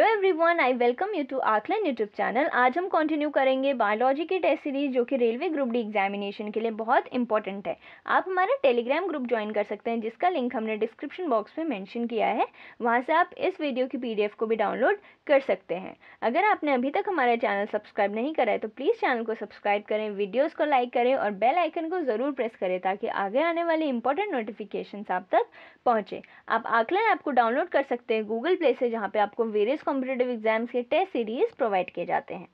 good. Everyone I welcome you to Aakalan YouTube channel आज हम continue करेंगे बायोलॉजी की टेस्ट सीरीज जो कि रेलवे ग्रुप डी एग्जामिनेशन के लिए बहुत इंपॉर्टेंट है आप हमारा टेलीग्राम ग्रुप ज्वाइन कर सकते हैं जिसका लिंक हमने डिस्क्रिप्शन बॉक्स में मैंशन किया है वहाँ से आप इस वीडियो की पी को भी डाउनलोड कर सकते हैं अगर आपने अभी तक हमारा चैनल सब्सक्राइब नहीं करा है तो प्लीज़ चैनल को सब्सक्राइब करें वीडियोज़ को लाइक करें और बेल आइकन को ज़रूर प्रेस करें ताकि आगे आने वाले इंपॉर्टेंट नोटिफिकेशन आप तक पहुँचें आप आकलन ऐप को डाउनलोड कर सकते हैं गूगल प्ले से जहाँ पर आपको वेरियस कॉम्पिटेटिव एग्जाम्स के टेस्ट सीरीज़ प्रोवाइड किए जाते हैं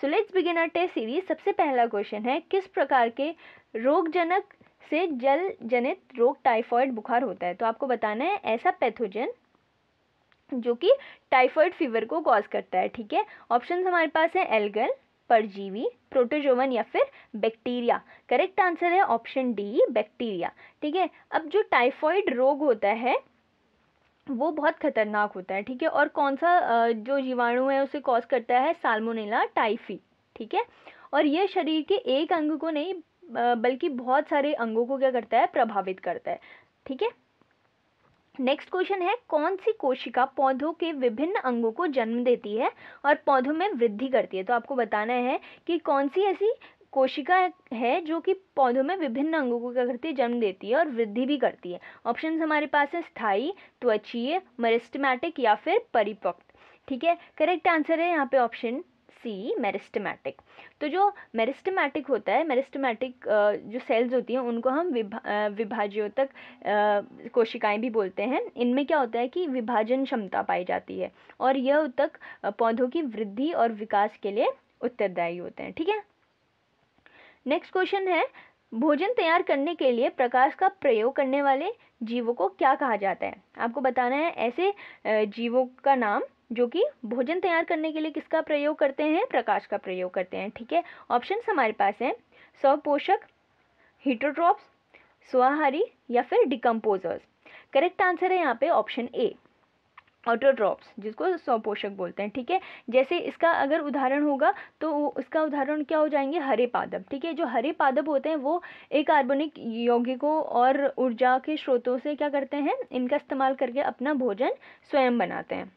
so let's begin our test series सबसे पहला क्वेश्चन है किस प्रकार के रोगजनक से जल जनित रोग टाइफॉइड बुखार होता है तो आपको बताना है ऐसा पैथोजन जो कि टाइफॉइड फीवर को कॉज करता है ठीक है ऑप्शन हमारे पास है एल्गल परजीवी प्रोटोजोवन या फिर बैक्टीरिया करेक्ट आंसर है ऑप्शन डी बैक्टीरिया ठीक है अब जो टाइफॉइड रोग होता है वो बहुत ख़तरनाक होता है ठीक है और कौन सा जो जीवाणु है उसे कॉज करता है साल्मोनेला टाइफी ठीक है और यह शरीर के एक अंग को नहीं बल्कि बहुत सारे अंगों को क्या करता है प्रभावित करता है ठीक है नेक्स्ट क्वेश्चन है कौन सी कोशिका पौधों के विभिन्न अंगों को जन्म देती है और पौधों में वृद्धि करती है तो आपको बताना है कि कौन सी ऐसी कोशिका है जो कि पौधों में विभिन्न अंगों को क्या करती है जन्म देती है और वृद्धि भी करती है ऑप्शन हमारे पास है स्थायी त्वचीय मेरिस्टमैटिक या फिर परिपक्व ठीक है करेक्ट आंसर है यहाँ पे ऑप्शन सी मेरिस्टमैटिक तो जो मेरिस्टमैटिक होता है मेरिस्टमैटिक जो सेल्स होती हैं उनको हम विभा विभाज्यों तक कोशिकाएं भी बोलते हैं इनमें क्या होता है कि विभाजन क्षमता पाई जाती है और यह तक पौधों की वृद्धि और विकास के लिए उत्तरदायी होते हैं ठीक है नेक्स्ट क्वेश्चन है भोजन तैयार करने के लिए प्रकाश का प्रयोग करने वाले जीवों को क्या कहा जाता है आपको बताना है ऐसे जीवों का नाम जो कि भोजन तैयार करने के लिए किसका प्रयोग करते हैं प्रकाश का प्रयोग करते हैं ठीक है ऑप्शन हमारे पास हैं स्वपोषक हीटोट्रॉप्स स्वाहारी या फिर डिकम्पोजर्स करेक्ट आंसर है यहाँ पे ऑप्शन ए ऑटोड्रॉप्स जिसको स्वपोषक बोलते हैं ठीक है जैसे इसका अगर उदाहरण होगा तो इसका उदाहरण क्या हो जाएंगे हरे पादप ठीक है जो हरे पादप होते हैं वो एक कार्बनिक यौगिकों और ऊर्जा के स्रोतों से क्या करते हैं इनका इस्तेमाल करके अपना भोजन स्वयं बनाते हैं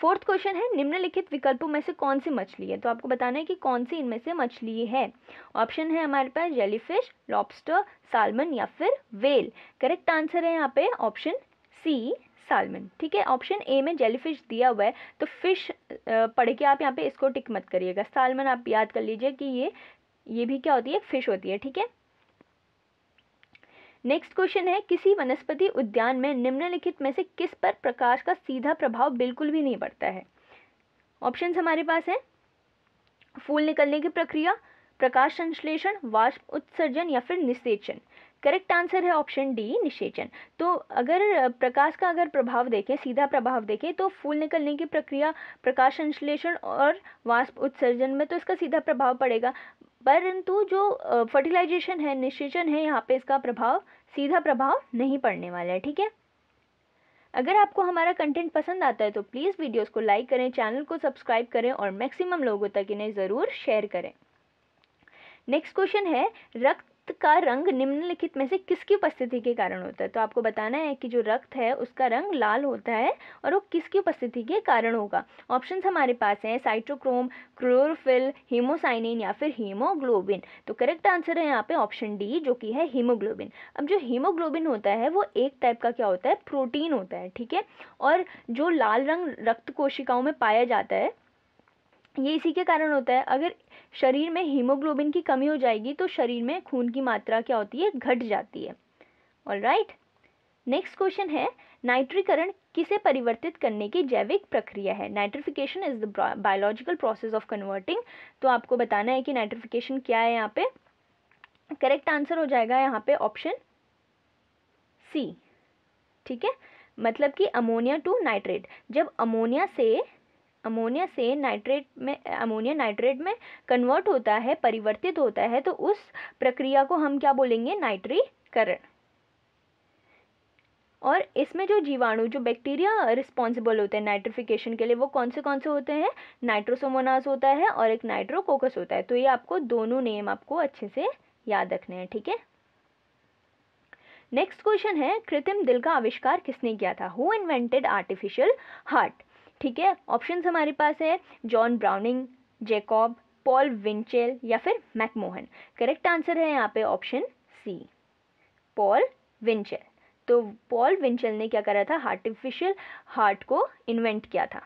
फोर्थ क्वेश्चन है निम्नलिखित विकल्पों में से कौन सी मछली है तो आपको बताना है कि कौन सी इनमें से मछली है ऑप्शन है हमारे पास जेलीफिश लॉबस्टर सालमन या फिर वेल करेक्ट आंसर है यहाँ पे ऑप्शन सी सालमन ठीक है ऑप्शन ए में जेलीफिश दिया हुआ है तो फिश पढ़ के आप यहाँ पे इसको टिक मत करिएगा सालमन आप याद कर लीजिए कि ये ये भी क्या होती है फिश होती है ठीक है नेक्स्ट क्वेश्चन है किसी वनस्पति उद्यान में निम्नलिखित में से किस पर प्रकाश का सीधा प्रभाव बिल्कुल भी नहीं पड़ता है ऑप्शन हमारे पास है फूल निकलने की प्रक्रिया प्रकाश संश्लेषण वाष्प उत्सर्जन या फिर निषेचन करेक्ट आंसर है ऑप्शन डी निषेचन तो अगर प्रकाश का अगर प्रभाव देखें सीधा प्रभाव देखें तो फूल निकलने की प्रक्रिया प्रकाश संश्लेषण और वाष्प उत्सर्जन में तो इसका सीधा प्रभाव पड़ेगा परंतु जो फर्टिलाइजेशन है निषेचन है यहाँ पे इसका प्रभाव सीधा प्रभाव नहीं पड़ने वाला है ठीक है अगर आपको हमारा कंटेंट पसंद आता है तो प्लीज़ वीडियोस को लाइक करें चैनल को सब्सक्राइब करें और मैक्सिमम लोगों तक इन्हें ज़रूर शेयर करें नेक्स्ट क्वेश्चन है रक्त रक्त का रंग निम्नलिखित में से किसकी उपस्थिति के कारण होता है तो आपको बताना है कि जो रक्त है उसका रंग लाल होता है और वो किसकी उपस्थिति के कारण होगा ऑप्शन हमारे पास हैं साइट्रोक्रोम क्लोरोफिल हीमोसाइनिन या फिर हीमोग्लोबिन तो करेक्ट आंसर है यहाँ पे ऑप्शन डी जो कि है हीमोग्लोबिन अब जो हीमोग्लोबिन होता है वो एक टाइप का क्या होता है प्रोटीन होता है ठीक है और जो लाल रंग रक्त कोशिकाओं में पाया जाता है ये इसी के कारण होता है अगर शरीर में हीमोग्लोबिन की कमी हो जाएगी तो शरीर में खून की मात्रा क्या होती है घट जाती है ऑल राइट नेक्स्ट क्वेश्चन है नाइट्रीकरण किसे परिवर्तित करने की जैविक प्रक्रिया है nitrification is the biological process of converting तो आपको बताना है कि नाइट्रिफिकेशन क्या है यहाँ पे करेक्ट आंसर हो जाएगा यहाँ पे ऑप्शन सी ठीक है मतलब कि अमोनिया टू नाइट्रेट जब अमोनिया से अमोनिया से नाइट्रेट में अमोनिया नाइट्रेट में कन्वर्ट होता है परिवर्तित होता है तो उस प्रक्रिया को हम क्या बोलेंगे नाइट्रीकरण और इसमें जो जीवाणु जो बैक्टीरिया रिस्पॉन्सिबल होते हैं नाइट्रिफिकेशन के लिए वो कौन से कौन से होते हैं नाइट्रोसोमोनास होता है और एक नाइट्रोकोकस होता है तो ये आपको दोनों नेम आपको अच्छे से याद रखने हैं ठीक है नेक्स्ट क्वेश्चन है कृत्रिम दिल का आविष्कार किसने किया था हु इन्वेंटेड आर्टिफिशियल हार्ट ठीक है ऑप्शन हमारे पास है John Browning Jacob Paul Winchell या फिर मैकमोहन करेक्ट आंसर है यहाँ पे ऑप्शन सी पॉल विंचेल तो पॉल विंचेल ने क्या करा था आर्टिफिशियल हार्ट को इन्वेंट किया था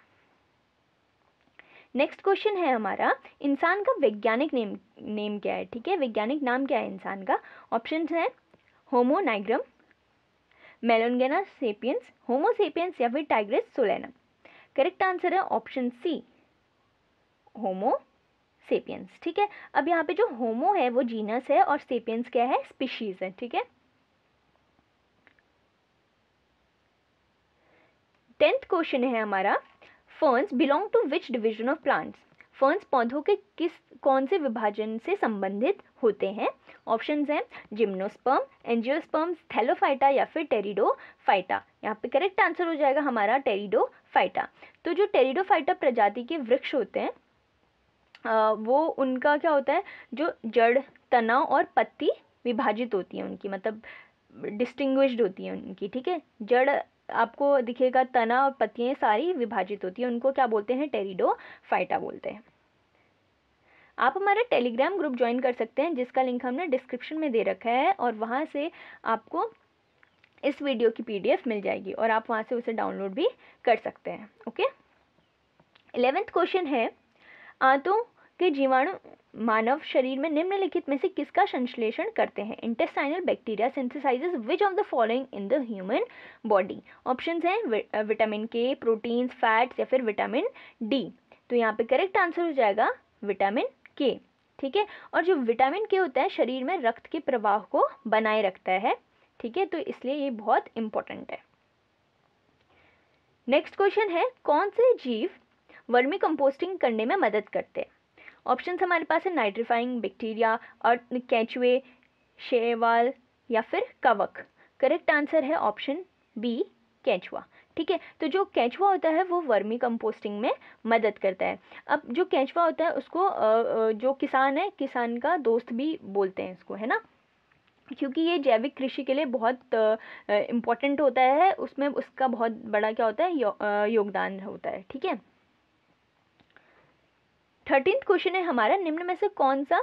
नेक्स्ट क्वेश्चन है हमारा इंसान का वैज्ञानिक नेम नेम क्या है ठीक है वैज्ञानिक नाम क्या है इंसान का ऑप्शन है होमोनाइग्रम मेलोनगेना सेपियंस होमोसेपियंस या फिर टाइग्रेस सोलेनम करेक्ट आंसर है ऑप्शन सी होमो सेपियंस ठीक है अब यहाँ पे जो होमो है वो जीनस है और सेपियंस क्या है स्पीशीज़ है ठीक है टेंथ क्वेश्चन है हमारा ferns belong to which division of plants ferns पौधों के किस कौन से विभाजन से संबंधित होते हैं ऑप्शंस हैं जिम्नोस्पर्म एंजियोस्पर्म थैलोफाइटा या फिर टेरिडो फाइटा यहाँ पे करेक्ट आंसर हो जाएगा हमारा टेरिडो फाइटा तो जो टेरिडो फाइटा प्रजाति के वृक्ष होते हैं आ, वो उनका क्या होता है जो जड़ तना और पत्ती विभाजित होती है उनकी मतलब डिस्टिंग्विश्ड होती है उनकी ठीक है जड़ आपको दिखेगा तना और पत्तियाँ सारी विभाजित होती है उनको क्या बोलते हैं टेरिडो फाइटा बोलते हैं आप हमारा टेलीग्राम ग्रुप ज्वाइन कर सकते हैं जिसका लिंक हमने डिस्क्रिप्शन में दे रखा है और वहाँ से आपको इस वीडियो की पीडीएफ मिल जाएगी और आप वहाँ से उसे डाउनलोड भी कर सकते हैं ओके इलेवेंथ क्वेश्चन है आंतों के जीवाणु मानव शरीर में निम्नलिखित में से किसका संश्लेषण करते हैं intestinal bacteria synthesises which of the following in the human body options हैं विटामिन के प्रोटीन्स फैट्स या फिर विटामिन डी तो यहाँ पे करेक्ट आंसर हो जाएगा विटामिन के ठीक है और जो विटामिन के होता है शरीर में रक्त के प्रवाह को बनाए रखता है ठीक है तो इसलिए ये बहुत इंपॉर्टेंट है नेक्स्ट क्वेश्चन है कौन से जीव वर्मी कंपोस्टिंग करने में मदद करते हैं ऑप्शन हमारे पास है नाइट्रीफाइंग बैक्टीरिया और कैचुए शेवाल या फिर कवक करेक्ट आंसर है ऑप्शन बी कैचुआ ठीक है तो जो कैचुआ होता है वो वर्मी कंपोस्टिंग में मदद करता है अब जो कैचुआ होता है उसको जो किसान है किसान का दोस्त भी बोलते हैं इसको है ना क्योंकि ये जैविक कृषि के लिए बहुत इम्पॉर्टेंट होता है उसमें उसका बहुत बड़ा क्या होता है यो, योगदान होता है ठीक है थर्टींथ क्वेश्चन है हमारा निम्न में से कौन सा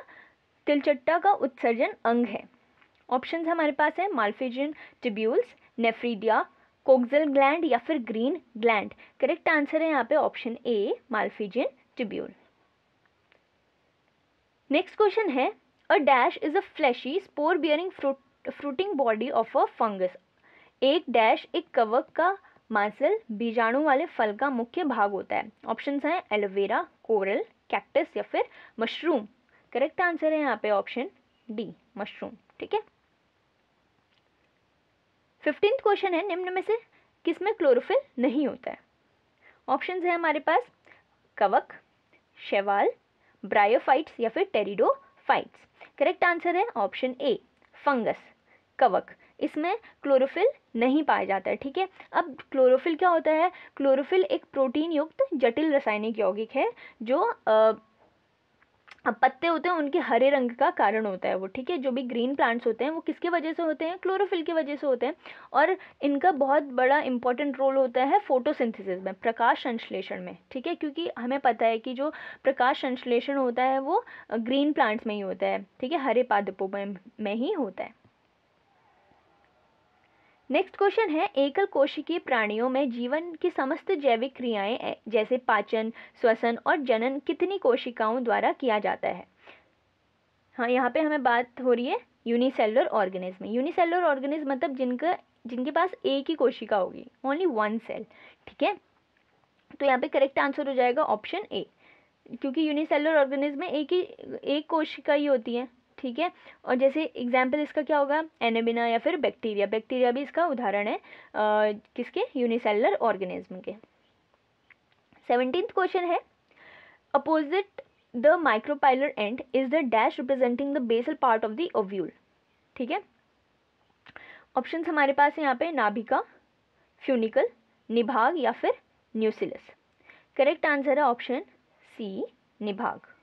तिलचट्टा का उत्सर्जन अंग है ऑप्शन हमारे पास है Malpighian tubules nephridia coxal gland या फिर ग्रीन ग्लैंड करेक्ट आंसर है यहाँ पे option A Malpighian tubule next question है a dash is a fleshy spore bearing fruiting body of a fungus एक डैश एक कवक का मांसल बीजाणु वाले फल का मुख्य भाग होता है ऑप्शन हैं एलोवेरा कोरल कैक्टस या फिर मशरूम करेक्ट आंसर है यहाँ पे ऑप्शन डी मशरूम ठीक है फिफ्टींथ क्वेश्चन है निम्न में से किस में क्लोरोफिल नहीं होता है ऑप्शन है हमारे पास कवक शैवाल ब्रायोफाइट्स या फिर टेरिडोफाइट्स करेक्ट आंसर है ऑप्शन ए फंगस कवक इसमें क्लोरोफिल नहीं पाया जाता है ठीक है अब क्लोरोफिल क्या होता है क्लोरोफिल एक प्रोटीन युक्त जटिल रासायनिक यौगिक है जो आ, पत्ते होते हैं उनके हरे रंग का कारण होता है वो ठीक है जो भी ग्रीन प्लांट्स होते हैं वो किसके वजह से होते हैं क्लोरोफिल की वजह से होते हैं और इनका बहुत बड़ा इंपॉर्टेंट रोल होता है फोटोसिंथेसिस में प्रकाश संश्लेषण में ठीक है क्योंकि हमें पता है कि जो प्रकाश संश्लेषण होता है वो ग्रीन प्लांट्स में ही होता है ठीक है हरे पादपों में ही होता है नेक्स्ट क्वेश्चन है एकल कोशिकीय प्राणियों में जीवन की समस्त जैविक क्रियाएं जैसे पाचन श्वसन और जनन कितनी कोशिकाओं द्वारा किया जाता है हाँ यहाँ पे हमें बात हो रही है यूनिसेलुलर ऑर्गेनिज्म यूनिसेलुलर ऑर्गेनिज्म मतलब जिनका जिनके पास एक ही कोशिका होगी ओनली वन सेल ठीक है तो यहाँ पे करेक्ट आंसर हो जाएगा ऑप्शन ए क्योंकि यूनिसेलुलर ऑर्गेनिज्म में एक ही एक कोशिका ही होती है ठीक है और जैसे एग्जाम्पल इसका क्या होगा एनेमिना या फिर बैक्टीरिया बैक्टीरिया भी इसका उदाहरण है आ, किसके यूनिसेलर ऑर्गेनिज्म के सेवनटीन क्वेश्चन है opposite the micropylar end is the dash representing the basal part of the ovule ठीक है ऑप्शन हमारे पास यहाँ पे नाभिका फ्यूनिकल निभाग या फिर न्यूसिलस करेक्ट आंसर है ऑप्शन सी निभाग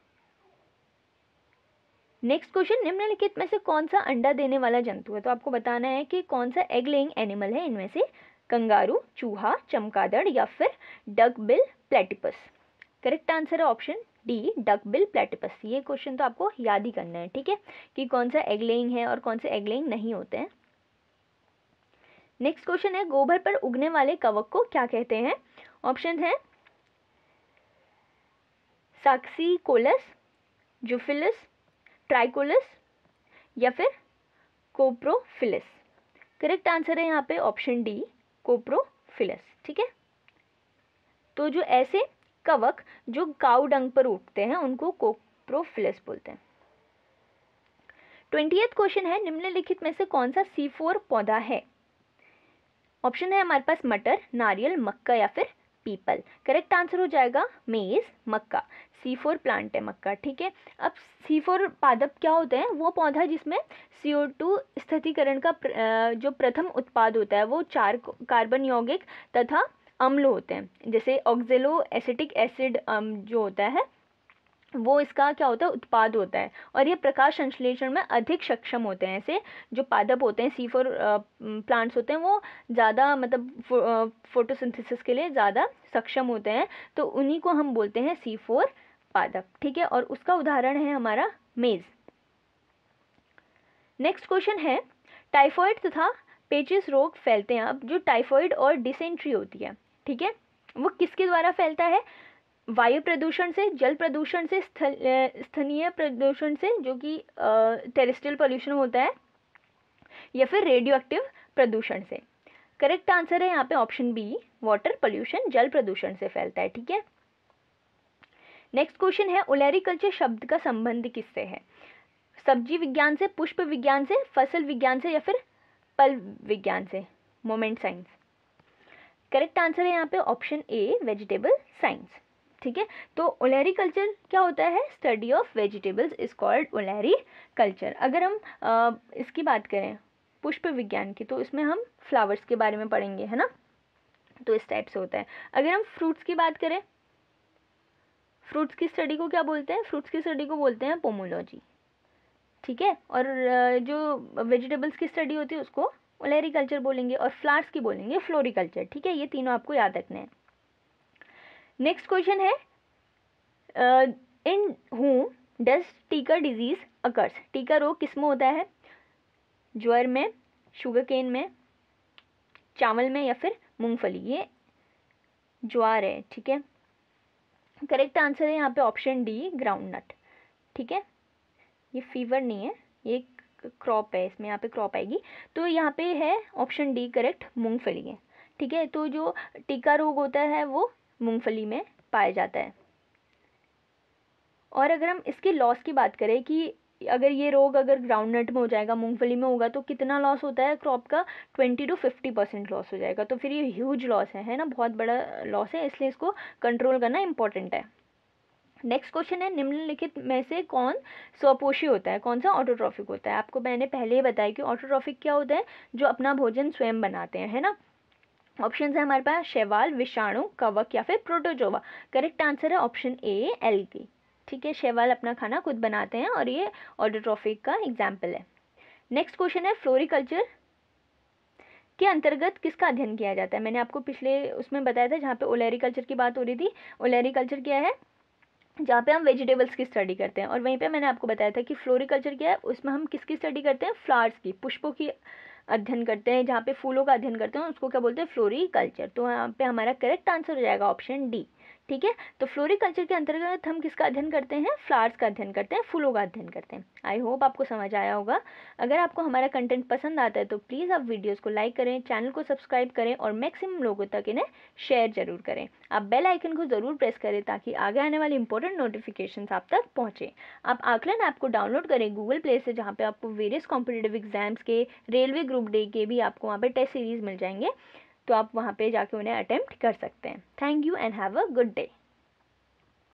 नेक्स्ट क्वेश्चन निम्नलिखित में से कौन सा अंडा देने वाला जंतु है तो आपको बताना है कि कौन सा एग लेइंग एनिमल है इनमें से कंगारू चूहा चमकादड़ या फिर duck bill platypus correct answer है option D duck bill platypus ये क्वेश्चन तो आपको याद ही करना है ठीक है कि कौन सा एग लेइंग है और कौन से एग लेइंग नहीं होते हैं नेक्स्ट क्वेश्चन है गोबर पर उगने वाले कवक को क्या कहते हैं ऑप्शन है साक्सी कोलस जुफिलस ट्राइकोलिस या फिर कोप्रोफिलिस करेक्ट आंसर है यहाँ पे ऑप्शन डी कोप्रोफिलिस ठीक है तो जो ऐसे कवक जो काउडंग डंग पर उठते हैं उनको कोप्रोफिलिस बोलते हैं ट्वेंटी क्वेश्चन है निम्नलिखित में से कौन सा सी फोर पौधा है ऑप्शन है हमारे पास मटर नारियल मक्का या फिर पीपल करेक्ट आंसर हो जाएगा मेज मक्का सी फोर प्लांट है मक्का ठीक है अब सी फोर पादप क्या होते हैं वो पौधा जिसमें सी ओ टू स्थितिकरण का प्र, जो प्रथम उत्पाद होता है वो चार कार्बन यौगिक तथा अम्ल होते हैं जैसे ऑक्जेलो एसिटिक एसिड जो होता है वो इसका क्या होता है उत्पाद होता है और ये प्रकाश संश्लेषण में अधिक सक्षम होते हैं ऐसे जो पादप होते हैं सी फोर प्लांट्स होते हैं वो ज़्यादा मतलब फोटोसिंथेसिस के लिए ज़्यादा सक्षम होते हैं तो उन्हीं को हम बोलते हैं सी फोर पादप ठीक है और उसका उदाहरण है हमारा मेज़ नेक्स्ट क्वेश्चन है टाइफॉइड तथा पेचिस रोग फैलते हैं अब जो टाइफॉइड और डिसेंट्री होती है ठीक है वो किसके द्वारा फैलता है वायु प्रदूषण से जल प्रदूषण से स्थल स्थानीय प्रदूषण से जो कि टेरेस्ट्रियल पोल्यूशन होता है या फिर रेडियो एक्टिव प्रदूषण से करेक्ट आंसर है यहाँ पे ऑप्शन बी वाटर पोल्यूशन जल प्रदूषण से फैलता है ठीक है नेक्स्ट क्वेश्चन है ओलेरिकल्चर शब्द का संबंध किससे है सब्जी विज्ञान से पुष्प विज्ञान से फसल विज्ञान से या फिर पल विज्ञान से मोमेंट साइंस करेक्ट आंसर है यहाँ पे ऑप्शन ए वेजिटेबल साइंस ठीक है तो ओलेरी कल्चर क्या होता है study of vegetables is called olericulture अगर हम आ, इसकी बात करें पुष्प विज्ञान की तो इसमें हम फ्लावर्स के बारे में पढ़ेंगे है ना तो इस टाइप से होता है अगर हम फ्रूट्स की बात करें फ्रूट्स की स्टडी को क्या बोलते हैं फ्रूट्स की स्टडी को बोलते हैं पोमोलॉजी ठीक है और जो वेजिटेबल्स की स्टडी होती है उसको ओलेरिकल्चर बोलेंगे और फ्लावर्स की बोलेंगे फ्लोरिकल्चर ठीक है ये तीनों आपको याद रखने हैं नेक्स्ट क्वेश्चन है in whom does tikka disease occurs टीका रोग किस में होता है ज्वर में शुगर केन में चावल में या फिर मूंगफली ये ज्वार है ठीक है करेक्ट आंसर है यहाँ पे ऑप्शन डी ग्राउंड नट ठीक है ये फीवर नहीं है ये क्रॉप है इसमें यहाँ पे क्रॉप आएगी तो यहाँ पे है ऑप्शन डी करेक्ट मूंगफली है ठीक है तो जो टीका रोग होता है वो मूंगफली में पाया जाता है और अगर हम इसके लॉस की बात करें कि अगर ये रोग अगर ग्राउंड नट में हो जाएगा मूंगफली में होगा तो कितना लॉस होता है क्रॉप का twenty to fifty percent loss हो जाएगा तो फिर ये ह्यूज लॉस है है ना बहुत बड़ा लॉस है इसलिए इसको कंट्रोल करना इंपॉर्टेंट है नेक्स्ट क्वेश्चन है निम्नलिखित में से कौन स्वपोषी होता है कौन सा ऑटोट्रॉफिक होता है आपको मैंने पहले ही बताया कि ऑटोट्रॉफिक क्या होता है जो अपना भोजन स्वयं बनाते हैं है ना ऑप्शन है हमारे पास शैवाल विषाणु कवक या फिर प्रोटोजोवा करेक्ट आंसर है ऑप्शन ए एल की ठीक है शेवाल अपना खाना खुद बनाते हैं और ये ऑडोट्रॉफिक का एग्जाम्पल है नेक्स्ट क्वेश्चन है फ्लोरिकल्चर के अंतर्गत किसका अध्ययन किया जाता है मैंने आपको पिछले उसमें बताया था जहाँ पे ओलेरिकल्चर की बात हो रही थी ओलेरिकल्चर क्या है जहाँ पे हम वेजिटेबल्स की स्टडी करते हैं और वहीं पे मैंने आपको बताया था कि फ्लोरिकल्चर क्या है उसमें हम किसकी स्टडी करते हैं फ्लावर्स की पुष्पों की अध्ययन करते हैं जहाँ पे फूलों का अध्ययन करते हैं उसको क्या बोलते हैं फ्लोरिकल्चर तो यहाँ पे हमारा करेक्ट आंसर हो जाएगा ऑप्शन डी ठीक है तो फ्लोरिकल्चर के अंतर्गत हम किसका अध्ययन करते हैं फ्लावर्स का अध्ययन करते हैं फूलों का अध्ययन करते हैं आई होप आपको समझ आया होगा अगर आपको हमारा कंटेंट पसंद आता है तो प्लीज़ आप वीडियोस को लाइक करें चैनल को सब्सक्राइब करें और मैक्सिमम लोगों तक इन्हें शेयर जरूर करें आप बेल आइकन को ज़रूर प्रेस करें ताकि आगे आने वाले इंपॉर्टेंट नोटिफिकेशन आप तक पहुँचें आप आकलन ऐप को डाउनलोड करें गूगल प्ले से जहाँ पर आपको वेरियस कॉम्पिटेटिव एग्जाम्स के रेलवे ग्रुप डे के भी आपको वहाँ पर टेस्ट सीरीज़ मिल जाएंगे तो आप वहाँ पे जाके उन्हें अटेम्प्ट कर सकते हैं thank you and have a good day